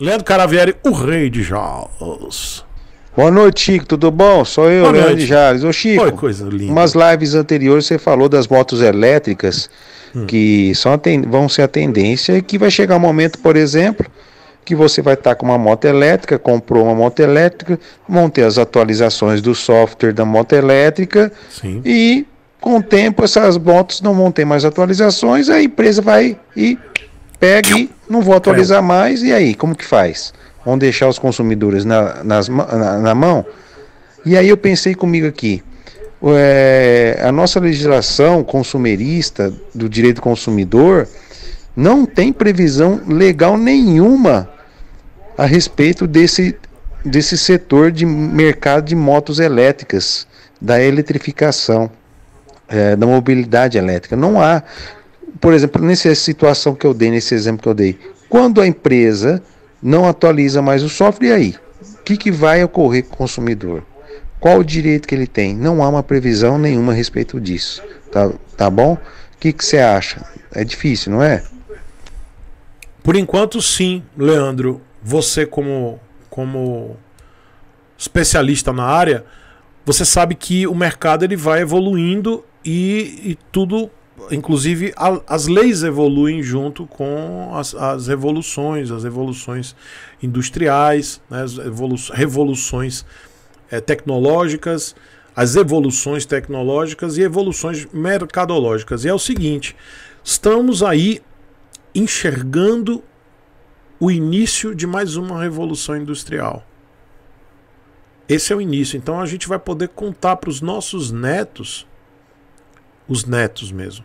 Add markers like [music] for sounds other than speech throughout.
Leandro Caravieri, o rei de Jaws. Boa noite, Chico. Tudo bom? Sou eu, Boa Leandro noite. Jales. Ô, Chico, Oi, coisa linda. umas lives anteriores você falou das motos elétricas hum. que só vão ser a tendência e que vai chegar um momento, por exemplo, que você vai estar com uma moto elétrica, comprou uma moto elétrica, vão ter as atualizações do software da moto elétrica Sim. e com o tempo essas motos não vão ter mais atualizações, a empresa vai e pegue, não vou atualizar é. mais, e aí, como que faz? Vão deixar os consumidores na, nas, na, na mão? E aí eu pensei comigo aqui, é, a nossa legislação consumerista do direito do consumidor não tem previsão legal nenhuma a respeito desse, desse setor de mercado de motos elétricas, da eletrificação, é, da mobilidade elétrica. Não há por exemplo, nessa situação que eu dei, nesse exemplo que eu dei, quando a empresa não atualiza mais o software, e aí? O que, que vai ocorrer com o consumidor? Qual o direito que ele tem? Não há uma previsão nenhuma a respeito disso. Tá, tá bom? O que você acha? É difícil, não é? Por enquanto, sim, Leandro. Você, como, como especialista na área, você sabe que o mercado ele vai evoluindo e, e tudo inclusive, a, as leis evoluem junto com as, as revoluções, as evoluções industriais, né, as evolu revoluções é, tecnológicas, as evoluções tecnológicas e evoluções mercadológicas. E é o seguinte: estamos aí enxergando o início de mais uma revolução industrial. Esse é o início. Então a gente vai poder contar para os nossos netos, os netos mesmo,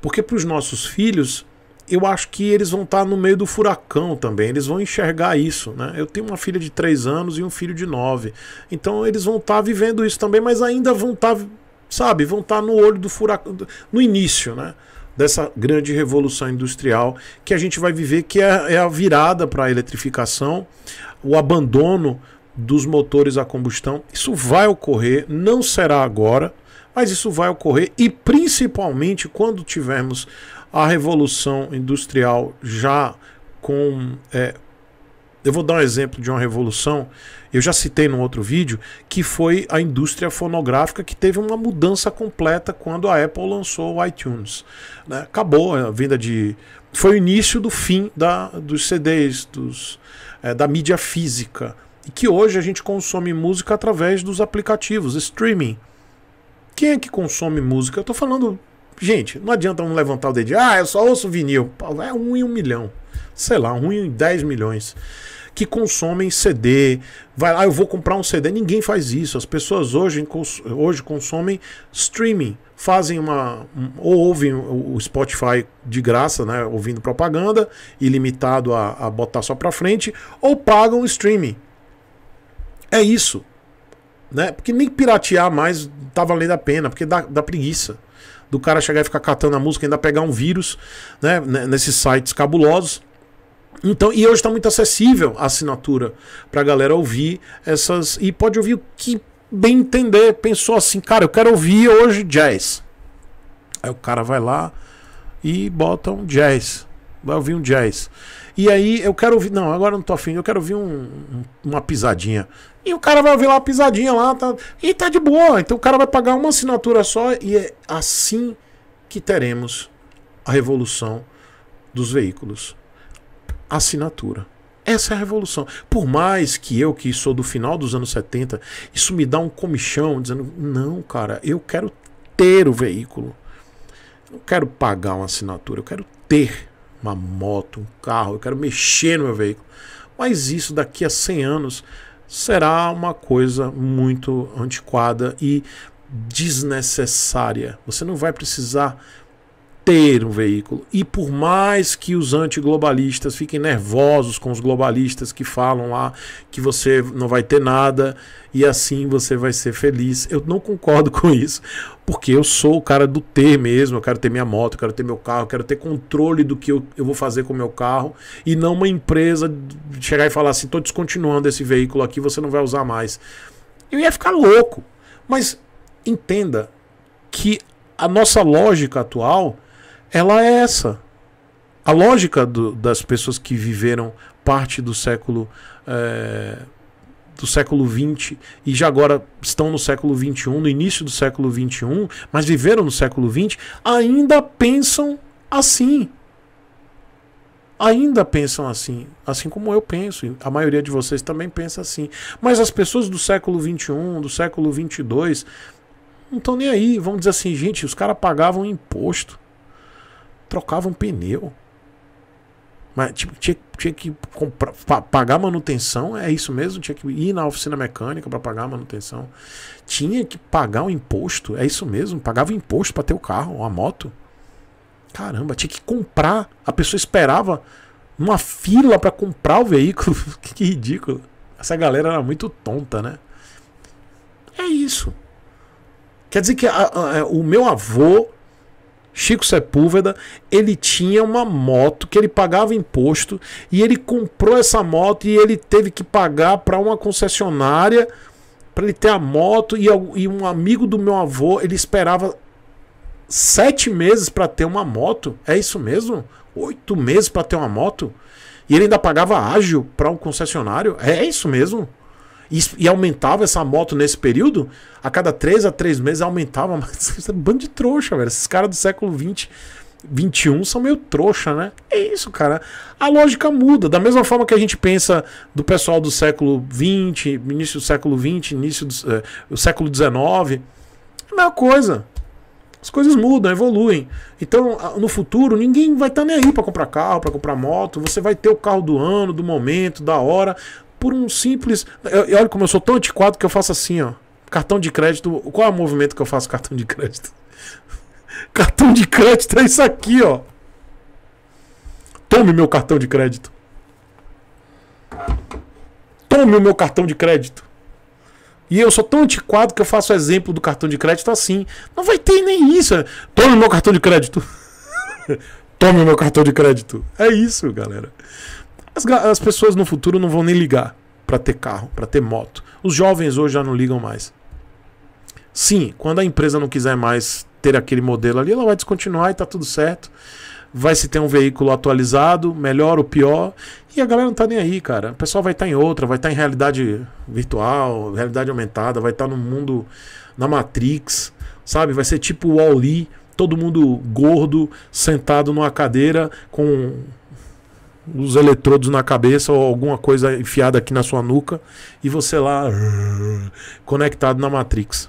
porque para os nossos filhos, eu acho que eles vão estar tá no meio do furacão também, eles vão enxergar isso, né? Eu tenho uma filha de 3 anos e um filho de 9. Então eles vão estar tá vivendo isso também, mas ainda vão estar, tá, sabe, vão estar no olho do furacão, no início, né? Dessa grande revolução industrial que a gente vai viver, que é, é a virada para a eletrificação, o abandono dos motores a combustão. Isso vai ocorrer, não será agora. Mas isso vai ocorrer e principalmente quando tivermos a revolução industrial já com. É, eu vou dar um exemplo de uma revolução, eu já citei num outro vídeo, que foi a indústria fonográfica que teve uma mudança completa quando a Apple lançou o iTunes. Né? Acabou a venda de. Foi o início do fim da, dos CDs, dos, é, da mídia física. E que hoje a gente consome música através dos aplicativos, streaming. Quem é que consome música? Eu tô falando. Gente, não adianta um levantar o dedo. Ah, eu só ouço vinil. É um em um milhão. Sei lá, um em dez milhões. Que consomem CD. Vai lá, ah, eu vou comprar um CD. Ninguém faz isso. As pessoas hoje, hoje consomem streaming. Fazem uma. Ou ouvem o Spotify de graça, né? Ouvindo propaganda, ilimitado a, a botar só pra frente. Ou pagam streaming. É isso. Né? Porque nem piratear mais tá valendo a pena, porque dá, dá preguiça do cara chegar e ficar catando a música, ainda pegar um vírus, né, né nesses sites cabulosos. Então, e hoje está muito acessível a assinatura para a galera ouvir essas e pode ouvir o que bem entender. Pensou assim, cara, eu quero ouvir hoje jazz. Aí o cara vai lá e bota um jazz. Vai ouvir um jazz. E aí eu quero ouvir. Não, agora não tô afim, eu quero ouvir um, uma pisadinha. E o cara vai ouvir lá uma pisadinha lá. Tá, e tá de boa. Então o cara vai pagar uma assinatura só e é assim que teremos a revolução dos veículos. Assinatura. Essa é a revolução. Por mais que eu, que sou do final dos anos 70, isso me dá um comichão dizendo: não, cara, eu quero ter o veículo. Eu não quero pagar uma assinatura, eu quero ter uma moto, um carro, eu quero mexer no meu veículo. Mas isso daqui a 100 anos será uma coisa muito antiquada e desnecessária. Você não vai precisar ter um veículo. E por mais que os antiglobalistas fiquem nervosos com os globalistas que falam lá que você não vai ter nada e assim você vai ser feliz, eu não concordo [laughs] com isso, porque eu sou o cara do ter mesmo. Eu quero ter minha moto, eu quero ter meu carro, eu quero ter controle do que eu, eu vou fazer com o meu carro e não uma empresa chegar e falar assim: estou descontinuando esse veículo aqui, você não vai usar mais. Eu ia ficar louco. Mas entenda que a nossa lógica atual ela é essa. A lógica do, das pessoas que viveram parte do século é, do século 20 e já agora estão no século 21 no início do século 21 mas viveram no século 20 ainda pensam assim. Ainda pensam assim, assim como eu penso, a maioria de vocês também pensa assim. Mas as pessoas do século 21 do século 22 não estão nem aí. vamos dizer assim, gente, os caras pagavam imposto trocava um pneu. Mas tipo, tinha, tinha que comprar, pagar manutenção, é isso mesmo? Tinha que ir na oficina mecânica para pagar manutenção. Tinha que pagar um imposto, é isso mesmo? Pagava imposto para ter o carro, a moto. Caramba, tinha que comprar. A pessoa esperava uma fila para comprar o veículo. [laughs] que ridículo. Essa galera era muito tonta, né? É isso. Quer dizer que a, a, o meu avô Chico Sepúlveda, ele tinha uma moto que ele pagava imposto e ele comprou essa moto e ele teve que pagar para uma concessionária para ele ter a moto e, e um amigo do meu avô, ele esperava sete meses para ter uma moto. É isso mesmo? Oito meses para ter uma moto? E ele ainda pagava ágil para um concessionário? É isso mesmo? E, e, aumentava essa moto nesse período, a cada três a três meses aumentava. [laughs] Mas é um bando de trouxa, velho. Esses caras do século 20, 21 são meio trouxa, né? É isso, cara. A lógica muda. Da mesma forma que a gente pensa do pessoal do século 20, início do século 20, início do, eh, século 19, é a mesma coisa. As coisas mudam, evoluem. Então, no futuro, ninguém vai estar tá nem aí para comprar carro, para comprar moto. Você vai ter o carro do ano, do momento, da hora, por um simples. E olha como eu sou tão antiquado que eu faço assim, ó. Cartão de crédito. Qual é o movimento que eu faço cartão de crédito? [laughs] cartão de crédito é isso aqui, ó. Tome meu cartão de crédito. Tome o meu cartão de crédito. E eu sou tão antiquado que eu faço exemplo do cartão de crédito assim. Não vai ter nem isso. É. Tome meu cartão de crédito. [laughs] Tome meu cartão de crédito. É isso, galera. As, as pessoas no futuro não vão nem ligar para ter carro, para ter moto. Os jovens hoje já não ligam mais. Sim, quando a empresa não quiser mais ter aquele modelo ali, ela vai descontinuar e tá tudo certo. Vai se ter um veículo atualizado, melhor ou pior. E a galera não tá nem aí, cara. O pessoal vai estar tá em outra, vai estar tá em realidade virtual, realidade aumentada, vai estar tá no mundo na Matrix, sabe? Vai ser tipo o Wall-E, todo mundo gordo, sentado numa cadeira com os eletrodos na cabeça ou alguma coisa enfiada aqui na sua nuca e você lá conectado na Matrix.